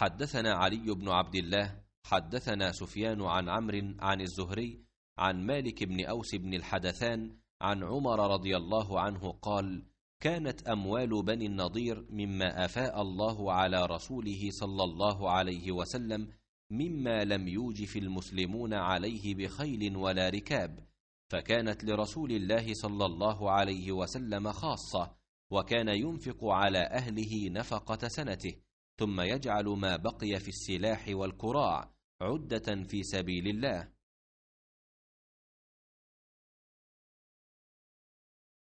حدثنا علي بن عبد الله حدثنا سفيان عن عمرو عن الزهري عن مالك بن أوس بن الحدثان عن عمر رضي الله عنه قال كانت أموال بني النضير مما أفاء الله على رسوله صلى الله عليه وسلم مما لم يوجف المسلمون عليه بخيل ولا ركاب فكانت لرسول الله صلى الله عليه وسلم خاصة وكان ينفق على أهله نفقة سنته ثم يجعل ما بقي في السلاح والكراع عده في سبيل الله